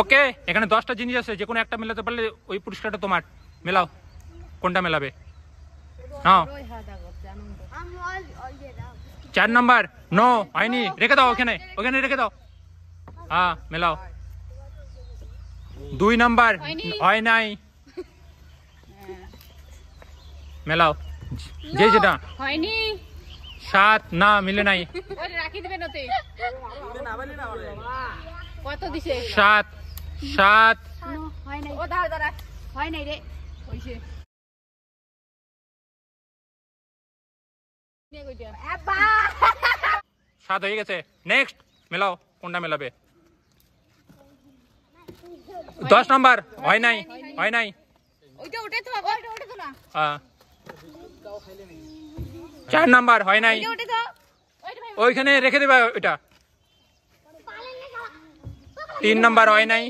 ওকে এখানে দশটা জিনিস আছে যে কোনো একটা মেলাতে পারলে ওই পুরস্কারটা তোমার মেলাও কোনটা মেলাবে হ্যাঁ চার নম্বর নো হয়নি রেখে দাও ওখানে ওখানে রেখে দাও হ্যাঁ মেলাও দুই নম্বর হয় নাই মেলাও যে যেটা হয়নি সাত না মিলে নাই সাত সাত সাত হয়ে গেছে নেক্সট মেলাও কোনটা মেলাবে দশ নম্বর হয় নাই হয় নাই হ্যাঁ। চার নাম্বার হয় নাই ওইখানে রেখে দেবে ওইটা তিন নাম্বার হয় নাই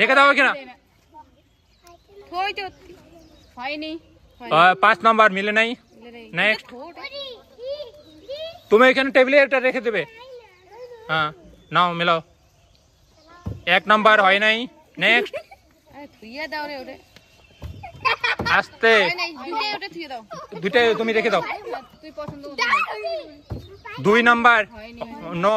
রেখে দাও কিনা পাঁচ নম্বর মিলে নাই নেক্সট তুমি এখানে টেবিলে একটা রেখে দেবে হ্যাঁ নাও মিলাও এক নম্বর হয় নাই নেক্সট আস্তে দুইটাই তুমি রেখে দাও দুই নম্বর নো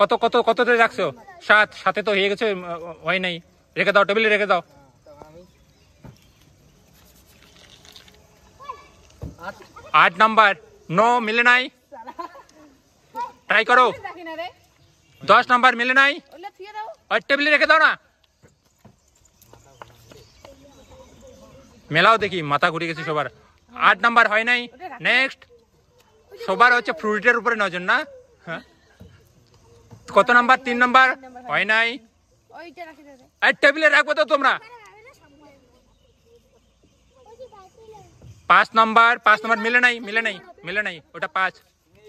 কত কত কত দিয়ে রাখছো সাত সাথে তো হয়ে গেছে হয় নাই রেখে দাও টেবিলে রেখে দাও আট নাম্বার ন মিলে নাই ট্রাই করো দশ নাম্বার মিলে নাই আর টেবিলে রেখে দাও না মেলাও দেখি মাথা ঘুরে গেছে সবার আট নাম্বার হয় নাই নেক্সট সবার হচ্ছে ফ্রুটের উপরে নজর না হ্যাঁ কত নাম্বার তিন নাম্বার হয় নাই আর টেবিলে রাখবো তো তোমরা পাঁচ নম্বর পাঁচ নাম্বার মিলে নাই মিলে নাই মিলে নাই ওটা পাঁচ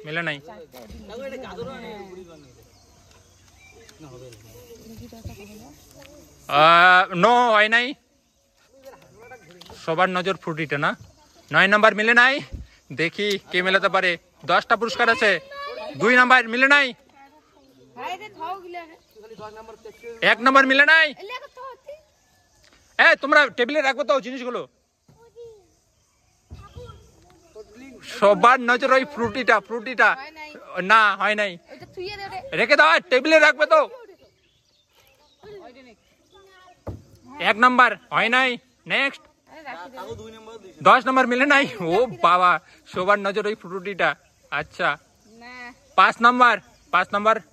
মিলে নাই নো হয় নাই সবার নজর ফুটিটা না নয় নাম্বার মিলে নাই দেখি কে মেলাতে পারে দশটা পুরস্কার আছে দুই নাম্বার মিলে নাই এক নম্বর মিলে নাই এ তোমরা টেবিলে রাখবো তো জিনিসগুলো সবার নজর ওই ফ্রুটিটা ফ্রুটিটা না হয় নাই রেখে দাও টেবিলে রাখবে তো এক নম্বর হয় নাই নেক্সট দশ নম্বর মিলে নাই ও বাবা সবার নজর ওই ফ্রুটিটা আচ্ছা পাঁচ নম্বর পাঁচ নম্বর